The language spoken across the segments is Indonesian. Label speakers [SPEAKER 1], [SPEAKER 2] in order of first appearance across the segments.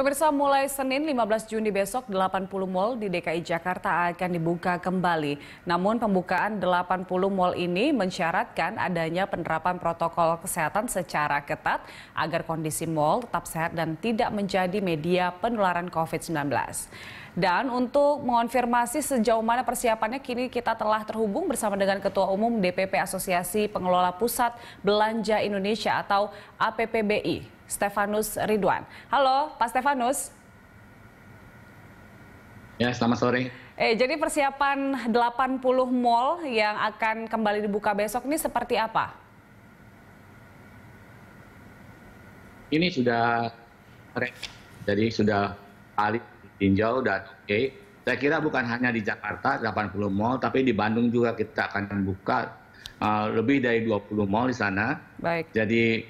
[SPEAKER 1] Pemirsa mulai Senin 15 Juni besok 80 mal di DKI Jakarta akan dibuka kembali. Namun pembukaan 80 mal ini mensyaratkan adanya penerapan protokol kesehatan secara ketat agar kondisi mal tetap sehat dan tidak menjadi media penularan COVID-19. Dan untuk mengonfirmasi sejauh mana persiapannya kini kita telah terhubung bersama dengan Ketua Umum DPP Asosiasi Pengelola Pusat Belanja Indonesia atau APPBI, Stefanus Ridwan. Halo, Pak Stefanus.
[SPEAKER 2] Ya, selamat sore.
[SPEAKER 1] Eh, jadi persiapan 80 mall yang akan kembali dibuka besok ini seperti apa?
[SPEAKER 2] Ini sudah jadi sudah alih tinjau dan oke. Okay. Saya kira bukan hanya di Jakarta 80 mall, tapi di Bandung juga kita akan buka uh, lebih dari 20 mall di sana. Baik. Jadi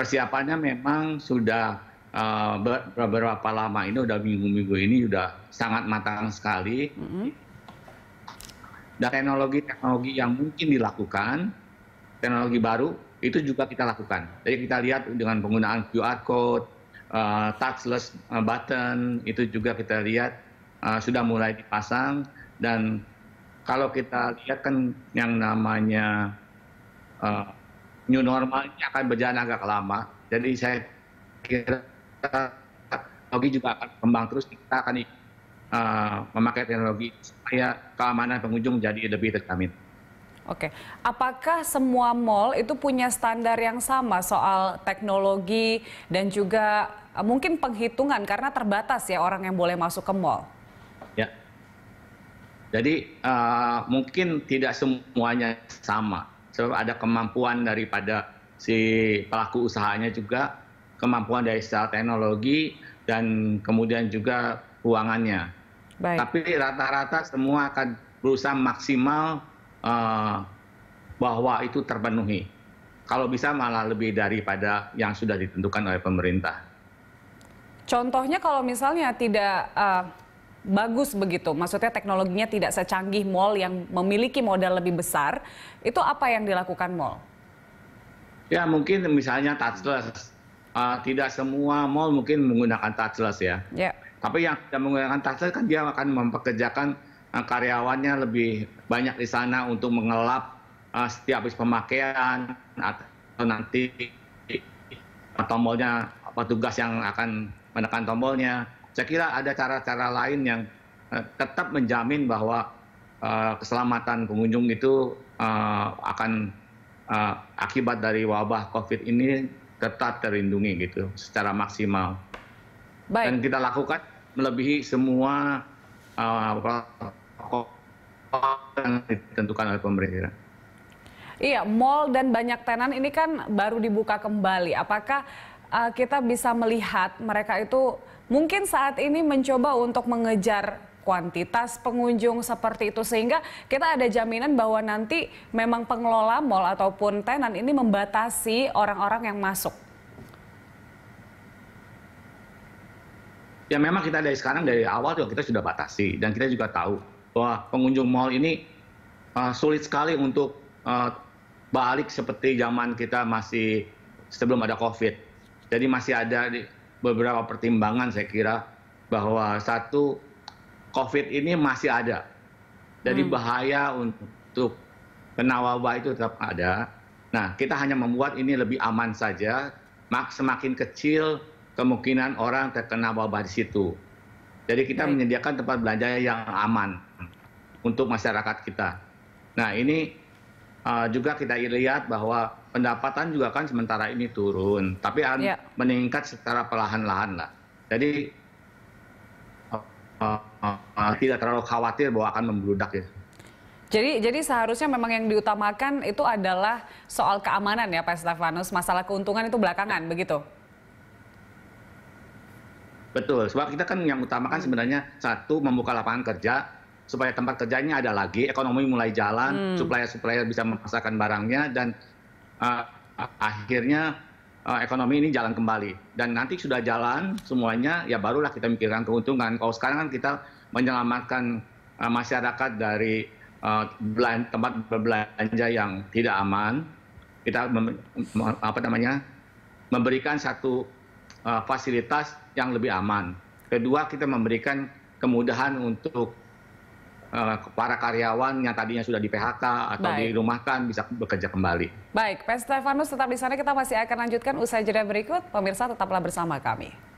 [SPEAKER 2] persiapannya memang sudah eh, beberapa lama ini udah minggu-minggu ini sudah sangat matang sekali. Dan teknologi-teknologi yang mungkin dilakukan, teknologi baru itu juga kita lakukan. Jadi kita lihat dengan penggunaan QR code, uh, touchless eh, button itu juga kita lihat sudah mulai dipasang dan kalau kita lihat kan yang namanya new normal ini akan berjalan agak lama. Jadi saya kira teknologi juga akan berkembang terus. Kita akan uh, memakai teknologi supaya keamanan pengunjung jadi lebih terjamin.
[SPEAKER 1] Oke, apakah semua mall itu punya standar yang sama soal teknologi dan juga eh, mungkin penghitungan karena terbatas ya orang yang boleh masuk ke mall?
[SPEAKER 2] Ya, jadi uh, mungkin tidak semuanya sama sebab ada kemampuan daripada si pelaku usahanya juga kemampuan dari secara teknologi dan kemudian juga ruangannya. Baik. Tapi rata-rata semua akan berusaha maksimal uh, bahwa itu terpenuhi. Kalau bisa malah lebih daripada yang sudah ditentukan oleh pemerintah.
[SPEAKER 1] Contohnya kalau misalnya tidak uh, bagus begitu. Maksudnya teknologinya tidak secanggih mall yang memiliki modal lebih besar. Itu apa yang dilakukan mall?
[SPEAKER 2] Ya mungkin misalnya touchless. Uh, tidak semua mall mungkin menggunakan touchless ya. Yeah. Tapi yang tidak menggunakan touchless kan dia akan mempekerjakan uh, karyawannya lebih banyak di sana untuk mengelap uh, setiap habis pemakaian atau nanti atau tombolnya petugas yang akan menekan tombolnya saya kira ada cara cara lain yang eh, tetap menjamin bahwa eh, keselamatan pengunjung itu eh, akan akibat dari wabah COVID ini tetap terlindungi gitu secara maksimal. Baik. Dan kita lakukan melebihi semua uh, yang ditentukan oleh pemerintah.
[SPEAKER 1] Iya, mall dan banyak tenan ini kan baru dibuka kembali. Apakah uh, kita bisa melihat mereka itu mungkin saat ini mencoba untuk mengejar kuantitas pengunjung seperti itu sehingga kita ada jaminan bahwa nanti memang pengelola mal ataupun tenan ini membatasi orang-orang yang masuk.
[SPEAKER 2] Ya memang kita dari sekarang dari awal juga kita sudah batasi dan kita juga tahu bahwa pengunjung mal ini uh, sulit sekali untuk uh, balik seperti zaman kita masih sebelum ada COVID. Jadi masih ada beberapa pertimbangan saya kira bahwa satu COVID ini masih ada. Jadi hmm. bahaya untuk kena wabah itu tetap ada. Nah, kita hanya membuat ini lebih aman saja, semakin kecil kemungkinan orang terkena wabah di situ. Jadi kita Baik. menyediakan tempat belanja yang aman untuk masyarakat kita. Nah, ini uh, juga kita lihat bahwa pendapatan juga kan sementara ini turun, tapi yeah. meningkat secara perlahan-lahan lah. Jadi uh, uh, uh, tidak terlalu khawatir bahwa akan membludak ya.
[SPEAKER 1] Jadi, jadi seharusnya memang yang diutamakan itu adalah soal keamanan ya Pak Stefanus, masalah keuntungan itu belakangan begitu?
[SPEAKER 2] Betul, sebab kita kan yang utamakan sebenarnya satu membuka lapangan kerja, supaya tempat kerjanya ada lagi, ekonomi mulai jalan, supplier hmm. supplier-supplier bisa memasarkan barangnya dan Eh, akhirnya eh, ekonomi ini jalan kembali dan nanti sudah jalan semuanya ya barulah kita mikirkan keuntungan kalau sekarang kan kita menyelamatkan uh, masyarakat dari uh, tempat berbelanja yang tidak aman kita mem, apa namanya memberikan satu uh, fasilitas yang lebih aman kedua kita memberikan kemudahan untuk Eh, para karyawan yang tadinya sudah di PHK atau Baik. dirumahkan bisa bekerja kembali.
[SPEAKER 1] Baik, Pak Stefanus tetap di sana kita masih akan lanjutkan usai jeda berikut. Pemirsa tetaplah bersama kami.